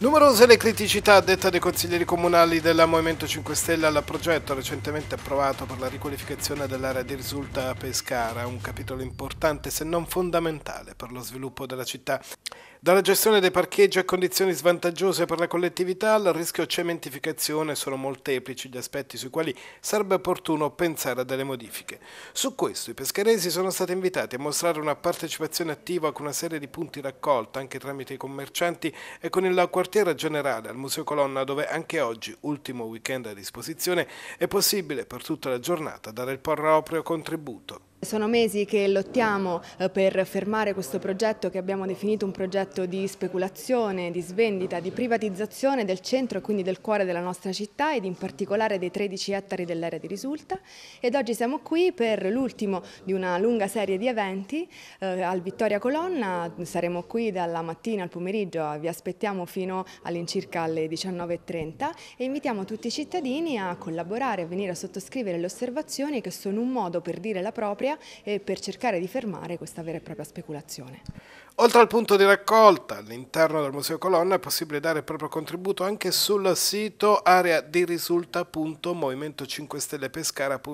Numerose le criticità dette dai consiglieri comunali del Movimento 5 Stelle al progetto recentemente approvato per la riqualificazione dell'area di risulta a Pescara, un capitolo importante se non fondamentale per lo sviluppo della città. Dalla gestione dei parcheggi a condizioni svantaggiose per la collettività al rischio cementificazione sono molteplici gli aspetti sui quali sarebbe opportuno pensare a delle modifiche. Su questo i pescaresi sono stati invitati a mostrare una partecipazione attiva con una serie di punti raccolta anche tramite i commercianti e con il quartiere generale al Museo Colonna dove anche oggi, ultimo weekend a disposizione, è possibile per tutta la giornata dare il proprio contributo. Sono mesi che lottiamo eh, per fermare questo progetto che abbiamo definito un progetto di speculazione, di svendita, di privatizzazione del centro e quindi del cuore della nostra città ed in particolare dei 13 ettari dell'area di risulta ed oggi siamo qui per l'ultimo di una lunga serie di eventi eh, al Vittoria Colonna, saremo qui dalla mattina al pomeriggio, vi aspettiamo fino all'incirca alle 19.30 e invitiamo tutti i cittadini a collaborare, a venire a sottoscrivere le osservazioni che sono un modo per dire la propria area eh, per cercare di fermare questa vera e propria speculazione. Oltre al punto di raccolta all'interno del Museo Colonna è possibile dare il proprio contributo anche sul sito areadirisultamovimento 5 stellepescarait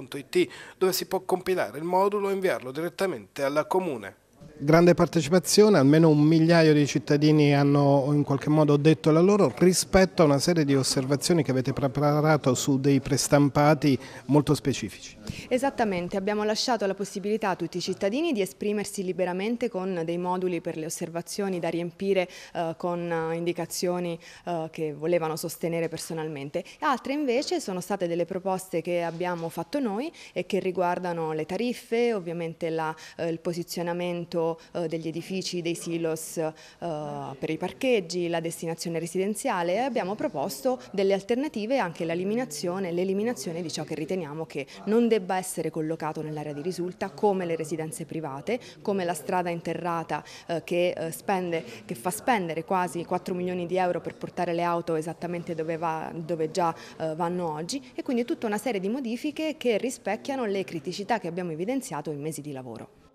dove si può compilare il modulo e inviarlo direttamente alla comune grande partecipazione, almeno un migliaio di cittadini hanno in qualche modo detto la loro rispetto a una serie di osservazioni che avete preparato su dei prestampati molto specifici. Esattamente, abbiamo lasciato la possibilità a tutti i cittadini di esprimersi liberamente con dei moduli per le osservazioni da riempire eh, con eh, indicazioni eh, che volevano sostenere personalmente. Altre invece sono state delle proposte che abbiamo fatto noi e che riguardano le tariffe, ovviamente la, eh, il posizionamento uso eh, degli edifici, dei silos eh, per i parcheggi, la destinazione residenziale e abbiamo proposto delle alternative anche l'eliminazione di ciò che riteniamo che non debba essere collocato nell'area di risulta come le residenze private, come la strada interrata eh, che, spende, che fa spendere quasi 4 milioni di euro per portare le auto esattamente dove, va, dove già vanno oggi e quindi tutta una serie di modifiche che rispecchiano le criticità che abbiamo evidenziato in mesi di lavoro.